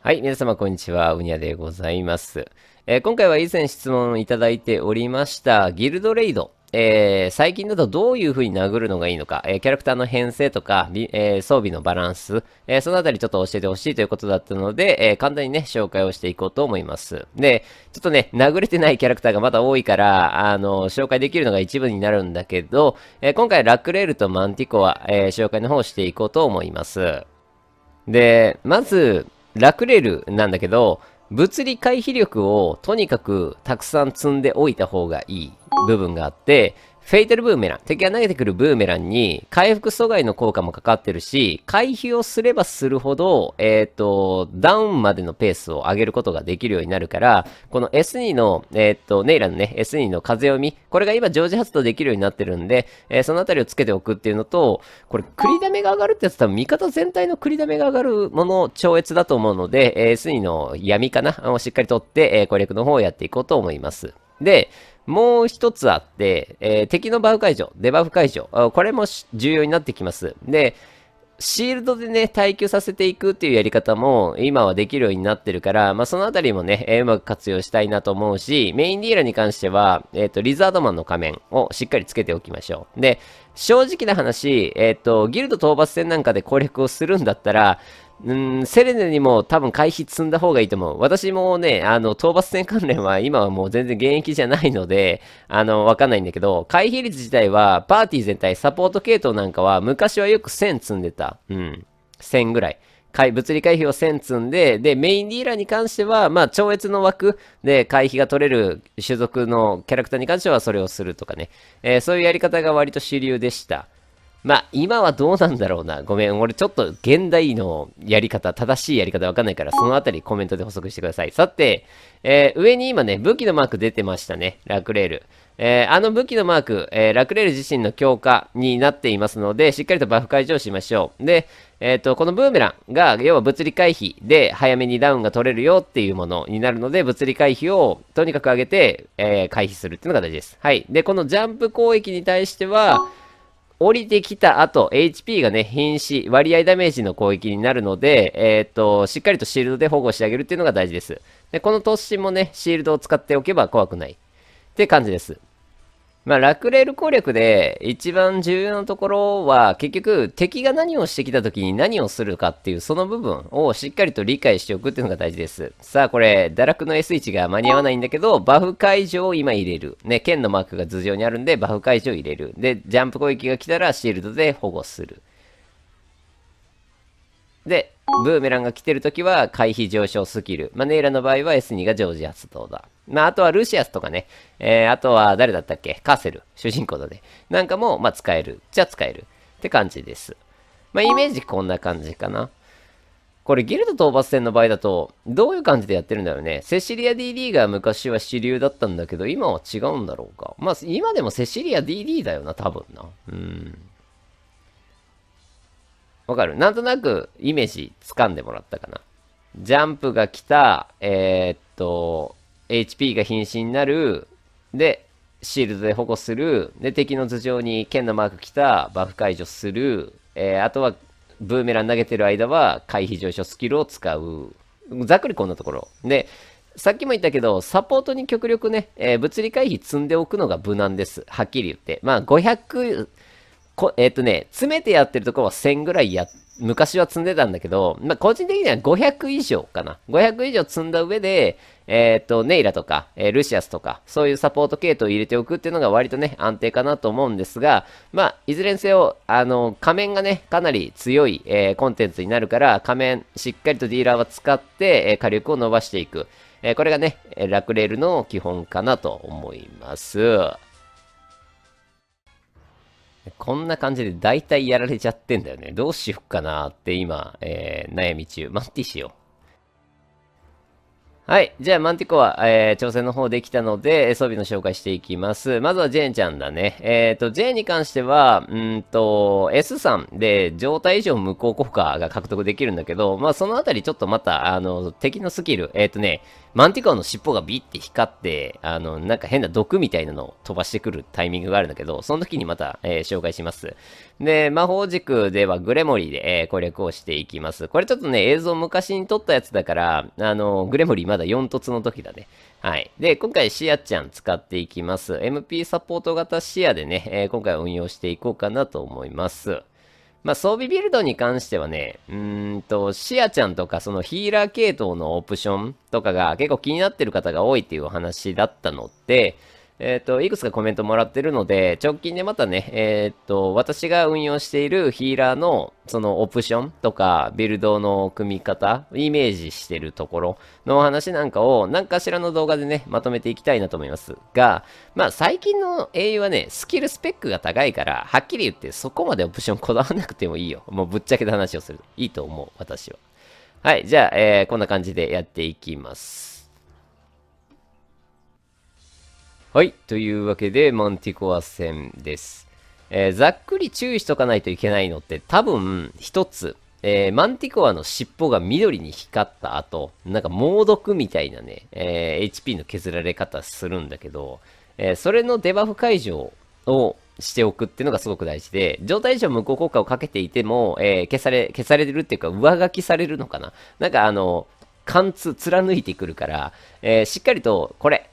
はい、皆様こんにちは、うにゃでございます、えー、今回は以前質問いただいておりました、ギルドレイド。えー、最近だとどういう風に殴るのがいいのか、えー、キャラクターの編成とか、え装備のバランス、えそのあたりちょっと教えてほしいということだったので、え簡単にね、紹介をしていこうと思います。で、ちょっとね、殴れてないキャラクターがまだ多いから、あの、紹介できるのが一部になるんだけど、え今回ラックレールとマンティコは、え紹介の方をしていこうと思います。で、まず、ラクレルなんだけど、物理回避力をとにかくたくさん積んでおいた方がいい部分があって、フェイテルブーメラン。敵が投げてくるブーメランに回復阻害の効果もかかってるし、回避をすればするほど、えっ、ー、と、ダウンまでのペースを上げることができるようになるから、この S2 の、えっ、ー、と、ネイラのね、S2 の風読み、これが今常時発動できるようになってるんで、えー、そのあたりをつけておくっていうのと、これ、繰りダメが上がるってやつ多分味方全体の繰りダメが上がるもの超越だと思うので、えー、S2 の闇かなをしっかりとって、え攻略の方をやっていこうと思います。で、もう一つあって、えー、敵のバフ解除、デバフ解除、これも重要になってきます。で、シールドでね、耐久させていくっていうやり方も今はできるようになってるから、まあ、そのあたりもね、えー、うまく活用したいなと思うし、メインディーラーに関しては、えっ、ー、と、リザードマンの仮面をしっかりつけておきましょう。で、正直な話、えっ、ー、と、ギルド討伐戦なんかで攻略をするんだったら、うん、セレネにも多分回避積んだ方がいいと思う。私もね、あの、討伐戦関連は今はもう全然現役じゃないので、あの、わかんないんだけど、回避率自体は、パーティー全体、サポート系統なんかは、昔はよく1000積んでた。うん。1000ぐらい。回、物理回避を1000積んで、で、メインディーラーに関しては、まあ、超越の枠で回避が取れる種族のキャラクターに関してはそれをするとかね。えー、そういうやり方が割と主流でした。まあ、今はどうなんだろうな。ごめん、俺ちょっと現代のやり方、正しいやり方わかんないから、そのあたりコメントで補足してください。さて、えー、上に今ね、武器のマーク出てましたね。ラクレール。えー、あの武器のマーク、えー、ラクレール自身の強化になっていますので、しっかりとバフ解除しましょう。で、えっ、ー、と、このブーメランが、要は物理回避で早めにダウンが取れるよっていうものになるので、物理回避をとにかく上げて、え回避するっていうのが大事です。はい。で、このジャンプ攻撃に対しては、降りてきた後、HP がね、瀕死、割合ダメージの攻撃になるので、えっ、ー、と、しっかりとシールドで保護してあげるっていうのが大事です。で、この突進もね、シールドを使っておけば怖くない。って感じです。まあ、ラクレール攻略で一番重要なところは、結局、敵が何をしてきた時に何をするかっていう、その部分をしっかりと理解しておくっていうのが大事です。さあ、これ、堕落の S1 が間に合わないんだけど、バフ解除を今入れる。ね、剣のマークが頭上にあるんで、バフ解除を入れる。で、ジャンプ攻撃が来たらシールドで保護する。で、ブーメランが来てる時は、回避上昇スキル。マネイラの場合は S2 が常時発動だ。まあ、あとはルシアスとかね、えー、あとは誰だったっけカーセル、主人公のね、なんかも、まあ、使える。じゃ使える。って感じです。まあ、イメージこんな感じかな。これ、ギルド討伐戦の場合だと、どういう感じでやってるんだろうね。セシリア DD が昔は主流だったんだけど、今は違うんだろうか。まあ、今でもセシリア DD だよな、多分な。うん。わかるなんとなくイメージ掴んでもらったかな。ジャンプが来た、えー、っと、HP が瀕死になる、で、シールドで保護する、で、敵の頭上に剣のマーク来た、バフ解除する、えー、あとは、ブーメラン投げてる間は、回避上昇スキルを使う。ざっくりこんなところ。で、さっきも言ったけど、サポートに極力ね、えー、物理回避積んでおくのが無難です。はっきり言って。まあ、500、こえっ、ー、とね、詰めてやってるとこは1000ぐらいやって、昔は積んでたんだけど、まあ、個人的には500以上かな。500以上積んだ上で、えっ、ー、と、ネイラとか、えー、ルシアスとか、そういうサポート系統を入れておくっていうのが割とね、安定かなと思うんですが、まあ、いずれにせよ、あの、仮面がね、かなり強い、えー、コンテンツになるから、仮面、しっかりとディーラーは使って、え火力を伸ばしていく。えこれがね、ラクレールの基本かなと思います。こんな感じで大体やられちゃってんだよね。どうしよっかなって今、えー、悩み中。マンティしよう。はい。じゃあ、マンティコは、えー、挑戦の方できたので、装備の紹介していきます。まずはジェーンちゃんだね。えっ、ー、と、ジェーンに関しては、うんと、S さんで状態以上無効効果が獲得できるんだけど、まあ、そのあたりちょっとまた、あの、敵のスキル、えっ、ー、とね、マンティカオの尻尾がビッて光って、あの、なんか変な毒みたいなのを飛ばしてくるタイミングがあるんだけど、その時にまた、えー、紹介します。で、魔法軸ではグレモリーで、えー、攻略をしていきます。これちょっとね、映像昔に撮ったやつだから、あの、グレモリーまだ4凸の時だね。はい。で、今回シアちゃん使っていきます。MP サポート型シアでね、えー、今回運用していこうかなと思います。まあ、装備ビルドに関してはね、うんと、シアちゃんとかそのヒーラー系統のオプションとかが結構気になってる方が多いっていうお話だったので、えっ、ー、と、いくつかコメントもらってるので、直近でまたね、えっ、ー、と、私が運用しているヒーラーの、そのオプションとか、ビルドの組み方、イメージしてるところのお話なんかを、何かしらの動画でね、まとめていきたいなと思いますが、まあ、最近の英雄はね、スキルスペックが高いから、はっきり言って、そこまでオプションこだわらなくてもいいよ。もうぶっちゃけた話をする。いいと思う、私は。はい、じゃあ、えー、こんな感じでやっていきます。はい。というわけで、マンティコア戦です。えー、ざっくり注意しとかないといけないのって、多分、一つ、えー、マンティコアの尻尾が緑に光った後、なんか猛毒みたいなね、えー、HP の削られ方するんだけど、えー、それのデバフ解除をしておくっていうのがすごく大事で、状態異常無効効果をかけていても、え消され、消されるっていうか、上書きされるのかななんかあの、貫通、貫いてくるから、えしっかりと、これ、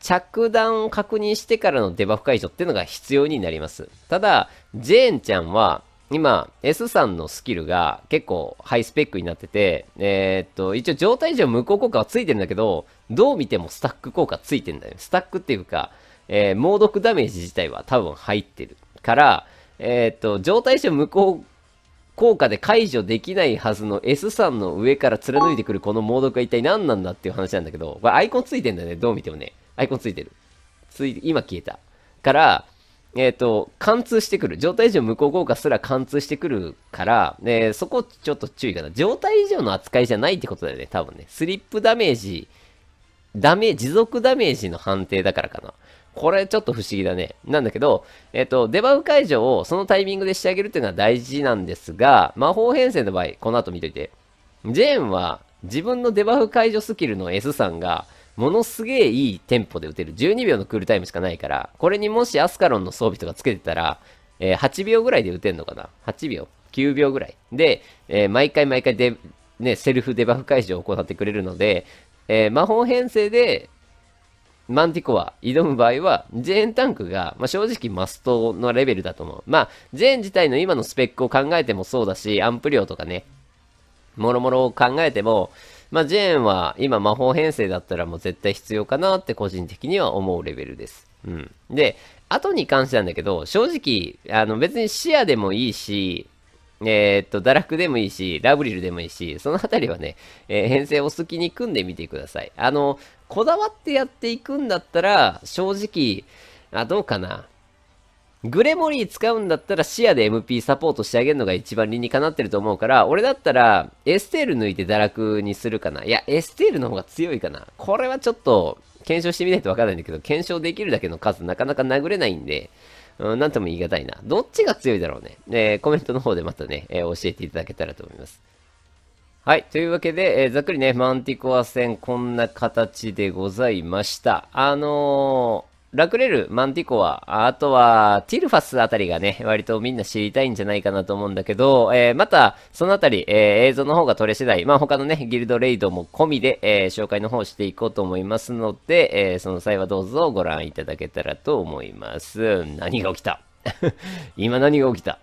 着弾を確認してからのデバフ解除っていうのが必要になります。ただ、ジェーンちゃんは、今、S さんのスキルが結構ハイスペックになってて、えー、っと、一応状態上無効効果はついてるんだけど、どう見てもスタック効果ついてんだよ。スタックっていうか、えー、猛毒ダメージ自体は多分入ってる。から、えー、っと、状態上無効効果で解除できないはずの S さんの上から貫いてくるこの猛毒が一体何なんだっていう話なんだけど、これアイコンついてんだよね、どう見てもね。アイコンついてる。ついて、今消えた。から、えっ、ー、と、貫通してくる。状態異常無効効果すら貫通してくるから、ね、そこちょっと注意かな。状態異常の扱いじゃないってことだよね、多分ね。スリップダメージ、ダメ、持続ダメージの判定だからかな。これちょっと不思議だね。なんだけど、えっ、ー、と、デバフ解除をそのタイミングでしてあげるっていうのは大事なんですが、魔法編成の場合、この後見といて。ジェーンは自分のデバフ解除スキルの S さんが、ものすげえいいテンポで打てる。12秒のクールタイムしかないから、これにもしアスカロンの装備とかつけてたら、えー、8秒ぐらいで打てんのかな ?8 秒 ?9 秒ぐらい。で、えー、毎回毎回で、ね、セルフデバフ解除を行ってくれるので、えー、魔法編成で、マンティコア挑む場合は、ジェーンタンクが、まあ、正直マストのレベルだと思う。まあ、ジェーン自体の今のスペックを考えてもそうだし、アンプ量とかね、もろもろを考えても、まあ、ジェーンは今魔法編成だったらもう絶対必要かなって個人的には思うレベルです。うん。で、後に関してなんだけど、正直、あの別に視野でもいいし、えー、っと、堕落でもいいし、ラブリルでもいいし、そのあたりはね、えー、編成お好きに組んでみてください。あの、こだわってやっていくんだったら、正直、あ、どうかな。グレモリー使うんだったら視野で MP サポートしてあげるのが一番理にかなってると思うから、俺だったらエステール抜いて堕落にするかな。いや、エステールの方が強いかな。これはちょっと検証してみないとわからないんだけど、検証できるだけの数なかなか殴れないんで、うん、なんとも言い難いな。どっちが強いだろうね。えー、コメントの方でまたね、えー、教えていただけたらと思います。はい。というわけで、えー、ざっくりね、マンティコア戦、こんな形でございました。あのー、ラクレル、マンティコア、あとは、ティルファスあたりがね、割とみんな知りたいんじゃないかなと思うんだけど、えー、また、そのあたり、えー、映像の方が撮れ次第、まあ、他のね、ギルドレイドも込みで、えー、紹介の方していこうと思いますので、えその際はどうぞご覧いただけたらと思います。何が起きた 今何が起きた